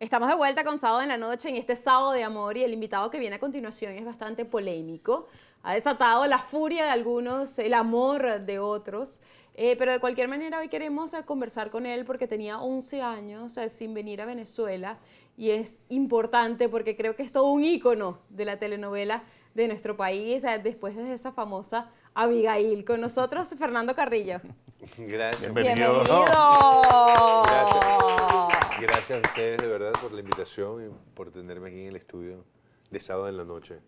Estamos de vuelta con Sábado en la Noche en este Sábado de Amor y el invitado que viene a continuación es bastante polémico. Ha desatado la furia de algunos, el amor de otros. Eh, pero de cualquier manera hoy queremos eh, conversar con él porque tenía 11 años eh, sin venir a Venezuela y es importante porque creo que es todo un ícono de la telenovela de nuestro país después de esa famosa Abigail. Con nosotros Fernando Carrillo. Gracias. Bienvenido. Bienvenido. Gracias. Gracias a ustedes de verdad por la invitación y por tenerme aquí en el estudio de sábado en la noche.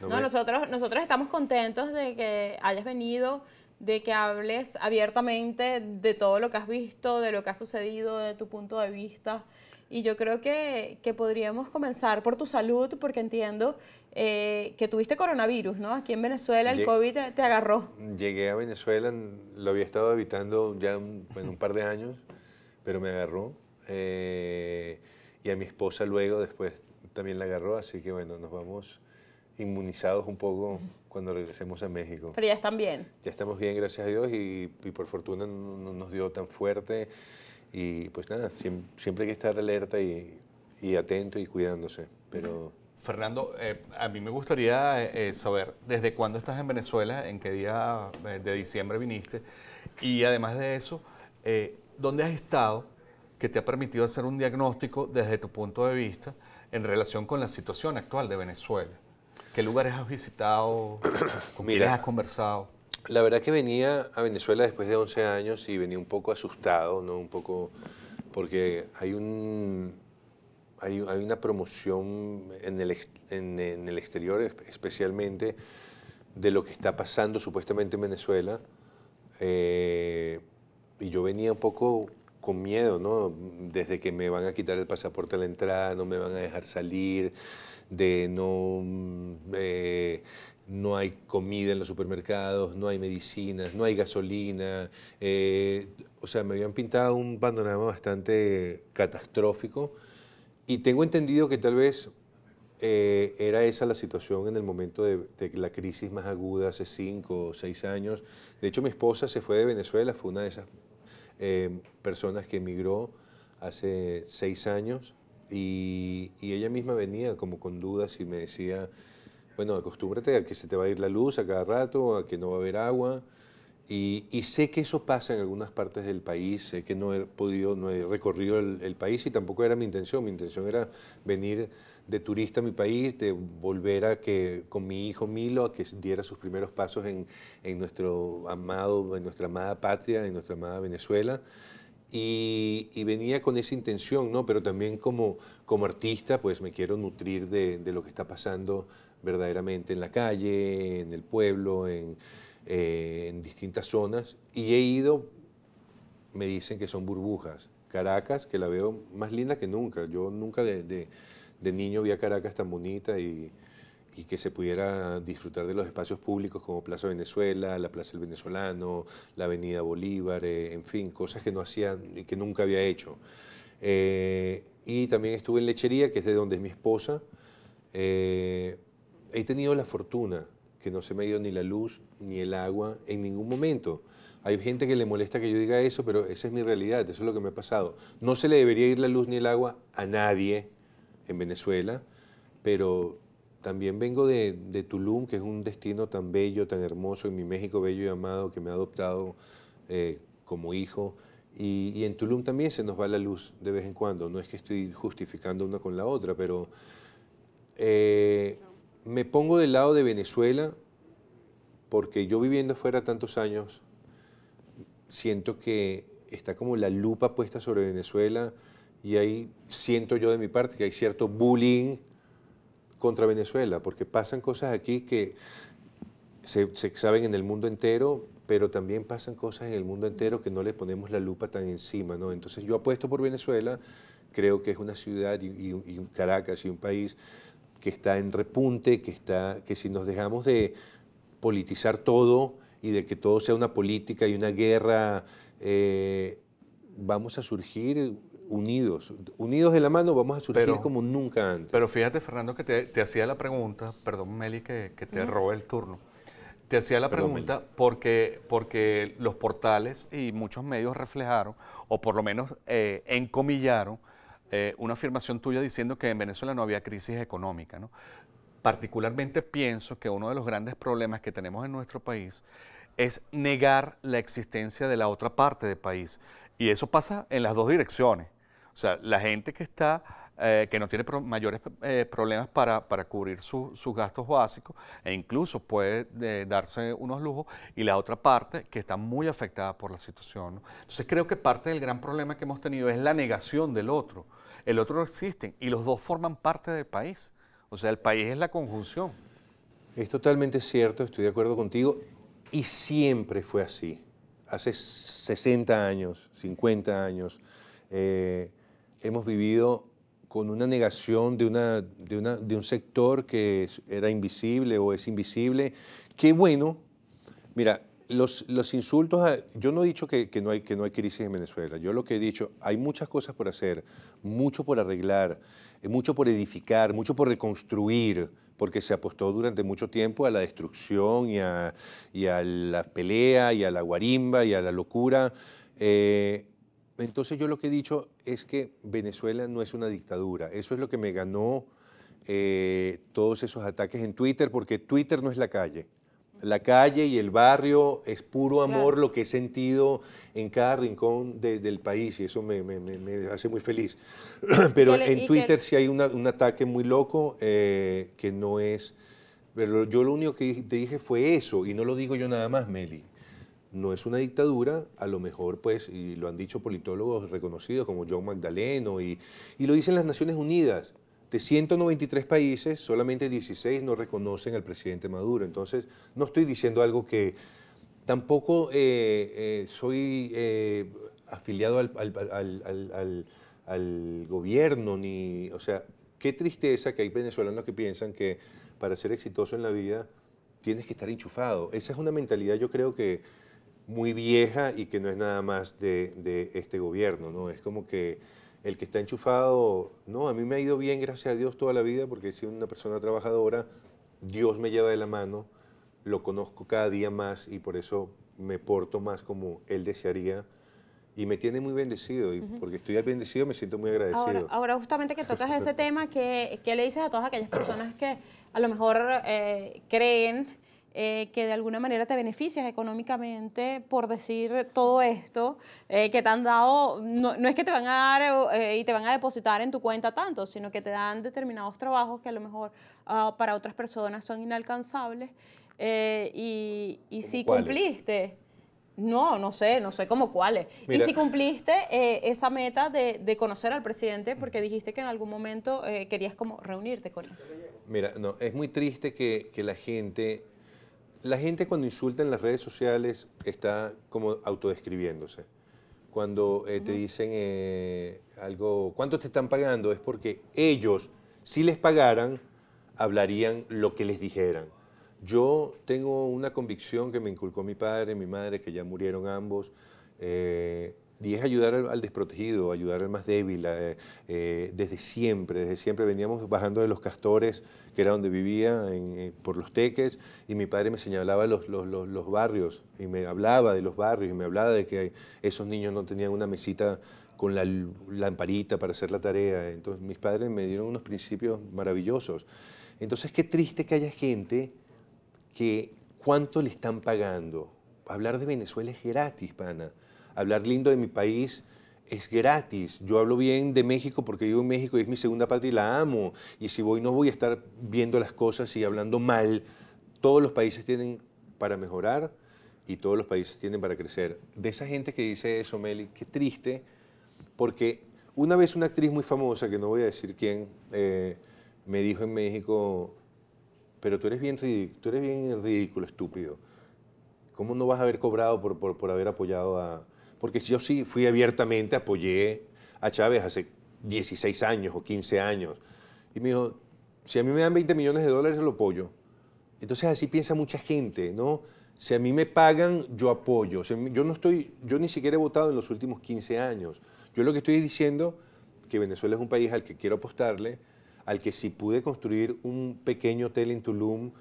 No, nosotros, nosotros estamos contentos de que hayas venido, de que hables abiertamente de todo lo que has visto, de lo que ha sucedido, de tu punto de vista. Y yo creo que, que podríamos comenzar por tu salud, porque entiendo eh, que tuviste coronavirus, ¿no? Aquí en Venezuela el COVID te, te, agarró. Llegué a Venezuela, lo había estado evitando ya en un par de años, pero me agarró. Eh, y a mi esposa luego después también la agarró, así que bueno, nos vamos inmunizados un poco cuando regresemos a México. Pero ya están bien. Ya estamos bien, gracias a Dios, y, por fortuna no nos dio tan fuerte. Y pues nada, siempre, hay que estar alerta y, atento y cuidándose. Pero... Fernando, eh, a mí me gustaría eh, saber desde cuándo estás en Venezuela, en qué día de diciembre viniste, y además de eso, ¿dónde has estado? que te ha permitido hacer un diagnóstico desde tu punto de vista en relación con la situación actual de Venezuela. ¿Qué lugares has visitado? ¿Con Mira, has conversado? La verdad que venía a Venezuela después de 11 años y venía un poco asustado, ¿no? Un poco porque hay un hay, hay una promoción en el, el exterior especialmente de lo que está pasando supuestamente en Venezuela. Eh, y yo venía un poco con miedo, ¿no? Desde que me van a quitar el pasaporte a la entrada, no me van a dejar salir, de no, mm, eh, no hay comida en los supermercados, no hay medicinas, no hay gasolina. Eh, o sea, me habían pintado un panorama bastante catastrófico y tengo entendido que tal vez eh, era esa la situación en el momento de, de, la crisis más aguda hace cinco o seis años. De hecho, mi esposa se fue de Venezuela, fue una de esas Em, personas que emigró hace seis años y, y, ella misma venía como con dudas y me decía, bueno, acostúmbrate a que se te va a ir la luz a cada rato, a que no va a haber agua, y, sé que eso pasa en algunas partes del país, sé que no he podido, no he recorrido el, país y tampoco era mi intención. Mi intención era venir de turista a mi país, de volver a que con mi hijo Milo a que diera sus primeros pasos en, en nuestro amado, en nuestra amada patria, en nuestra amada Venezuela. Y, venía con esa intención, ¿no? Pero también como, como artista, pues me quiero nutrir de, de lo que está pasando verdaderamente en la calle, en el pueblo, en, eh, en distintas zonas y he ido, me dicen que son burbujas. Caracas, que la veo más linda que nunca. Yo nunca de, de, niño vi a Caracas tan bonita y, y que se pudiera disfrutar de los espacios públicos como Plaza Venezuela, la Plaza del Venezolano, la Avenida Bolívar, eh, en fin, cosas que no hacía y que nunca había hecho. Eh, y también estuve en Lechería, que es de donde es mi esposa. he tenido la fortuna que no se me ha ido ni la luz ni el agua en ningún momento. Hay gente que le molesta que yo diga eso, pero esa es mi realidad, eso es lo que me ha pasado. No se le debería ir la luz ni el agua a nadie en Venezuela, pero también vengo de, Tulum, que es un destino tan bello, tan hermoso, en mi México bello y amado, que me ha adoptado eh, como hijo. Y, en Tulum también se nos va la luz de vez en cuando. No es que estoy justificando una con la otra, pero... Eh, me pongo del lado de Venezuela porque yo viviendo afuera tantos años, siento que está como la lupa puesta sobre Venezuela y ahí siento yo de mi parte que hay cierto bullying contra Venezuela, porque pasan cosas aquí que se, saben en el mundo entero, pero también pasan cosas en el mundo entero que no le ponemos la lupa tan encima, ¿no? Entonces yo apuesto por Venezuela, creo que es una ciudad y, y Caracas y un país que está en repunte, que, está, que si nos dejamos de politizar todo y de que todo sea una política y una guerra, eh, vamos a surgir unidos. Unidos de la mano vamos a surgir como nunca antes. Pero fíjate, Fernando, que te, hacía la pregunta, perdón Meli que, que te el turno, te hacía la pregunta porque, los portales y muchos medios reflejaron, o por lo menos eh, encomillaron, eh, una afirmación tuya diciendo que en Venezuela no había crisis económica. ¿no? Particularmente pienso que uno de los grandes problemas que tenemos en nuestro país es negar la existencia de la otra parte del país. Y eso pasa en las dos direcciones. O sea, la gente que está eh, que no tiene mayores eh, problemas para, para cubrir sus gastos básicos e incluso puede darse unos lujos y la otra parte que está muy afectada por la situación. Entonces creo que parte del gran problema que hemos tenido es la negación del otro el otro no existen y los dos forman parte del país. O sea, el país es la conjunción. Es totalmente cierto, estoy de acuerdo contigo y siempre fue así. Hace 60 años, 50 años, eh, hemos vivido con una negación de, una, de, de un sector que era invisible o es invisible. Qué bueno, mira, los, insultos, yo no he dicho que, no hay, que no hay crisis en Venezuela, yo lo que he dicho, hay muchas cosas por hacer, mucho por arreglar, eh, mucho por edificar, mucho por reconstruir, porque se apostó durante mucho tiempo a la destrucción y a, y a la pelea y a la guarimba y a la locura. Eh, entonces yo lo que he dicho es que Venezuela no es una dictadura, eso es lo que me ganó eh, todos esos ataques en Twitter, porque Twitter no es la calle, la calle y el barrio es puro amor lo que he sentido en cada rincón del país y eso me, hace muy feliz. Pero en Twitter sí hay un ataque muy loco eh, que no es... Pero yo lo único que te dije fue eso y no lo digo yo nada más, Meli. No es una dictadura, a lo mejor, pues, y lo han dicho politólogos reconocidos como John Magdaleno, y lo dicen las Naciones Unidas de 193 países, solamente 16 no reconocen al presidente Maduro. Entonces, no estoy diciendo algo que tampoco eh, eh, soy eh, afiliado al, gobierno, ni, o sea, qué tristeza que hay venezolanos que piensan que para ser exitoso en la vida tienes que estar enchufado. Esa es una mentalidad, yo creo que muy vieja y que no es nada más de, de este gobierno, ¿no? Es como que el que está enchufado, no, a mí me ha ido bien, gracias a Dios, toda la vida, porque he sido una persona trabajadora, Dios me lleva de la mano, lo conozco cada día más y por eso me porto más como Él desearía. Y me tiene muy bendecido, y porque estoy bendecido me siento muy agradecido. Ahora, justamente que tocas ese tema, ¿qué, le dices a todas aquellas personas que a lo mejor eh, creen eh, que de alguna manera te beneficias económicamente por decir todo esto eh, que te han dado, no, es que te van a dar eh, y te van a depositar en tu cuenta tanto, sino que te dan determinados trabajos que a lo mejor ah, para otras personas son inalcanzables y, si cumpliste. No, no sé, no sé cómo cuáles. Y si cumpliste esa meta de, conocer al presidente, porque dijiste que en algún momento querías como reunirte con él. Mira, no, es muy triste que, que la gente la gente cuando insulta en las redes sociales está como autodescribiéndose. Cuando eh, te dicen eh, algo, ¿cuánto te están pagando? Es porque ellos, si les pagaran, hablarían lo que les dijeran. Yo tengo una convicción que me inculcó mi padre, mi madre, que ya murieron ambos. Eh, y es ayudar al, desprotegido, ayudar al más débil. Eh, desde siempre, desde siempre veníamos bajando de los castores, que era donde vivía, eh, por los teques, y mi padre me señalaba los, los, barrios, y me hablaba de los barrios, y me hablaba de que esos niños no tenían una mesita con la lamparita para hacer la tarea. Entonces mis padres me dieron unos principios maravillosos. Entonces qué triste que haya gente que cuánto le están pagando. Hablar de Venezuela es gratis, pana hablar lindo de mi país es gratis. Yo hablo bien de México porque vivo en México y es mi segunda patria y la amo. Y si voy no voy a estar viendo las cosas y hablando mal. Todos los países tienen para mejorar y todos los países tienen para crecer. De esa gente que dice eso, Meli, qué triste, porque una vez una actriz muy famosa, que no voy a decir quién, eh, me dijo en México, pero tú eres bien ridículo, estúpido. ¿Cómo no vas a haber cobrado por haber apoyado a, porque yo sí fui abiertamente, apoyé a Chávez hace 16 años o 15 años. Y me dijo, si a mí me dan 20 millones de dólares, lo apoyo. Entonces así piensa mucha gente, ¿no? Si a mí me pagan, yo apoyo. yo no estoy, yo ni siquiera he votado en los últimos 15 años. Yo lo que estoy diciendo que Venezuela es un país al que quiero apostarle, al que si pude construir un pequeño hotel en Tulum,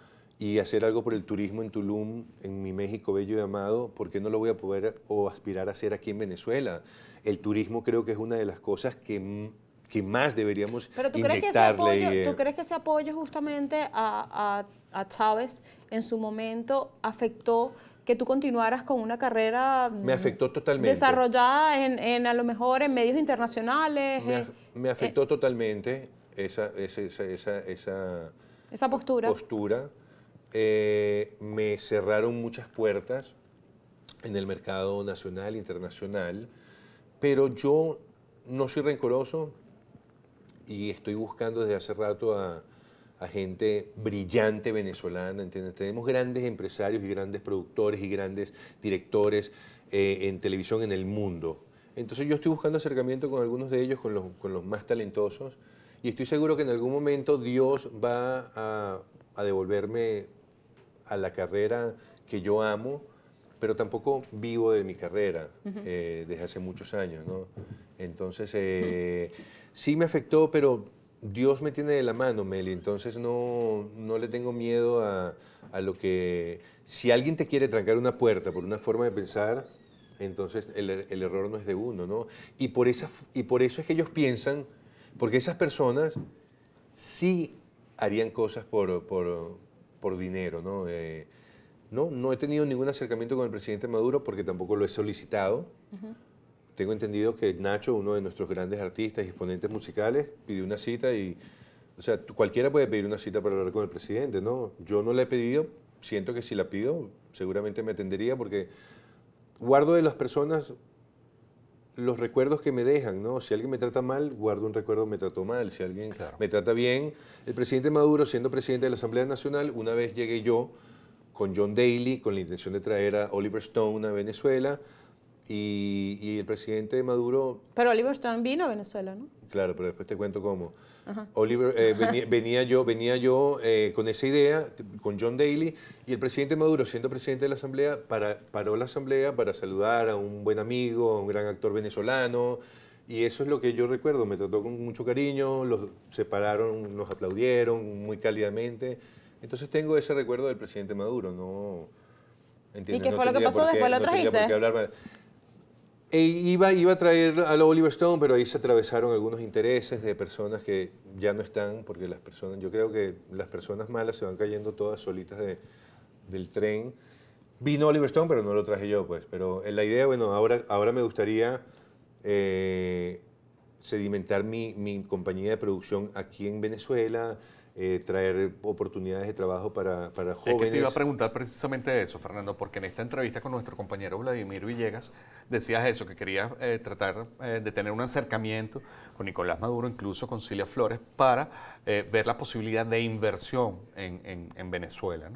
y hacer algo por el turismo en Tulum, en mi México bello y amado, ¿por qué no lo voy a poder o aspirar a hacer aquí en Venezuela? El turismo creo que es una de las cosas que, más deberíamos Pero ¿tú Crees que ese apoyo, eh, ¿Tú crees que ese apoyo justamente a, Chávez en su momento afectó que tú continuaras con una carrera mm, desarrollada en, en a lo mejor en medios internacionales. Me, eh, eh, afectó totalmente esa, esa, postura eh, me cerraron muchas puertas en el mercado nacional, internacional, pero yo no soy rencoroso y estoy buscando desde hace rato a, gente brillante venezolana, Tenemos grandes empresarios y grandes productores y grandes directores eh, en televisión en el mundo. Entonces yo estoy buscando acercamiento con algunos de ellos, con los, más talentosos, y estoy seguro que en algún momento Dios va a devolverme a la carrera que yo amo, pero tampoco vivo de mi carrera eh, desde hace muchos años, Entonces, eh, sí me afectó, pero Dios me tiene de la mano, Meli, entonces no, le tengo miedo a, lo que... Si alguien te quiere trancar una puerta por una forma de pensar, entonces el, error no es de uno, ¿no? Y por, esa, y por eso es que ellos piensan, porque esas personas sí harían cosas por, por, por dinero. ¿no? Eh, no, no he tenido ningún acercamiento con el presidente Maduro porque tampoco lo he solicitado. Tengo entendido que Nacho, uno de nuestros grandes artistas y exponentes musicales, pidió una cita y, o sea, cualquiera puede pedir una cita para hablar con el presidente, ¿no? Yo no la he pedido, siento que si la pido, seguramente me atendería porque guardo de las personas los recuerdos que me dejan, ¿no? Si alguien me trata mal, guardo un recuerdo, me trató mal. Si alguien me trata bien, el presidente Maduro, siendo presidente de la Asamblea Nacional, una vez llegué yo con John Daly, con la intención de traer a Oliver Stone a Venezuela, y, el presidente Maduro... Pero Oliver Stone vino a Venezuela, ¿no? Claro, pero después te cuento cómo. Eh, venía, yo, venía yo eh, con esa idea, con John Daly, y el presidente Maduro, siendo presidente de la Asamblea, para, paró la Asamblea para saludar a un buen amigo, a un gran actor venezolano, y eso es lo que yo recuerdo, me trató con mucho cariño, los separaron, nos aplaudieron muy cálidamente. Entonces tengo ese recuerdo del presidente Maduro, ¿no? ¿Y qué fue lo que pasó después? E iba, iba a traer a Oliver Stone, pero ahí se atravesaron algunos intereses de personas que ya no están, porque las personas, yo creo que las personas malas se van cayendo todas solitas de, del tren. Vino Oliver Stone, pero no lo traje yo, pues. Pero la idea, bueno, ahora, ahora me gustaría eh, sedimentar mi, compañía de producción aquí en Venezuela, eh, traer oportunidades de trabajo para, para jóvenes. Es te iba a preguntar precisamente eso, Fernando, porque en esta entrevista con nuestro compañero Vladimir Villegas decías eso, que querías eh, tratar eh, de tener un acercamiento con Nicolás Maduro, incluso con Cilia Flores, para ver la posibilidad de inversión en, Venezuela.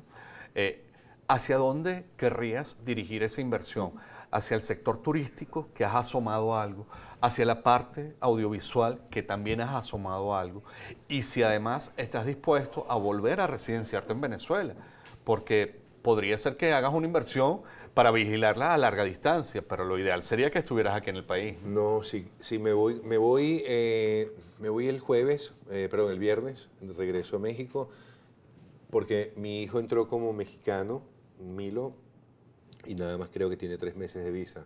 ¿Hacia dónde querrías dirigir esa inversión? ¿Hacia el sector turístico, que has asomado algo? hacia la parte audiovisual, que también has asomado algo, y si además estás dispuesto a volver a residenciarte en Venezuela, porque podría ser que hagas una inversión para vigilarla a larga distancia, pero lo ideal sería que estuvieras aquí en el país. No, sí, me voy, me voy, eh, me voy el jueves, eh, perdón, el viernes, regreso a México, porque mi hijo entró como mexicano, Milo, y nada más creo que tiene tres meses de visa.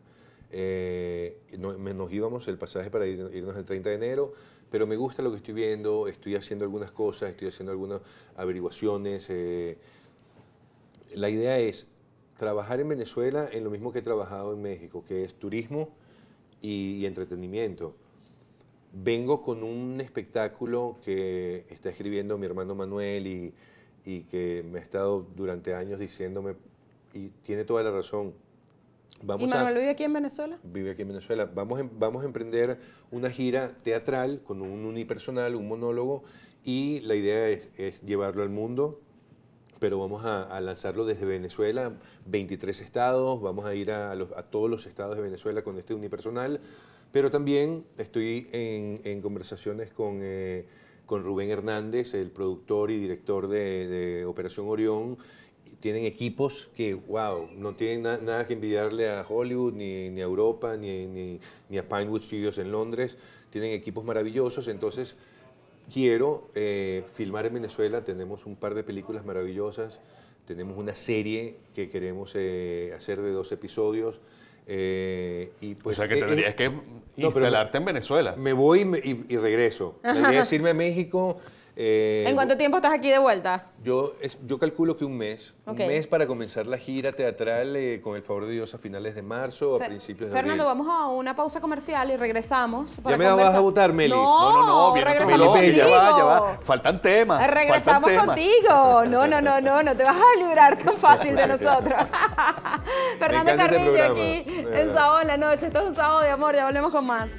Eh, nos íbamos el pasaje para irnos el 30 de enero, pero me gusta lo que estoy viendo, estoy haciendo algunas cosas, estoy haciendo algunas averiguaciones. Eh. La idea es trabajar en Venezuela en lo mismo que he trabajado en México, que es turismo y, entretenimiento. Vengo con un espectáculo que está escribiendo mi hermano Manuel y que me ha estado durante años diciéndome, y tiene toda la razón, Vamos ¿Y vive aquí en Venezuela? Vive aquí en Venezuela. Vamos, em, vamos a emprender una gira teatral con un unipersonal, un monólogo, y la idea es, llevarlo al mundo, pero vamos a, lanzarlo desde Venezuela, 23 estados, vamos a ir a, todos los estados de Venezuela con este unipersonal, pero también estoy en, conversaciones eh, con... Rubén Hernández, el productor y director de Operación Orión, tienen equipos que, wow, no tienen nada que envidiarle a Hollywood, ni, ni a Europa, ni, ni, a Pinewood Studios en Londres. Tienen equipos maravillosos, entonces quiero eh, filmar en Venezuela. Tenemos un par de películas maravillosas, tenemos una serie que queremos eh, hacer de dos episodios. Eh, y pues, o sea que e-, tendrías e-, que instalarte en Venezuela. Me voy y, regreso. Tendría voy irme a México eh, ¿En cuánto tiempo estás aquí de vuelta? Yo, yo calculo que un mes. Un mes para comenzar la gira teatral eh, con el favor de Dios a finales de marzo o a principios de Fernando, vamos a una pausa comercial y regresamos. ya me vas a votar, Meli. No, no, no, ya va, ya va. Faltan temas. Regresamos contigo. No, no, no, no, no te vas a librar tan fácil de nosotros. Fernando este Carrillo aquí en Sábado en la Noche. Esto es un sábado de amor, ya volvemos con más.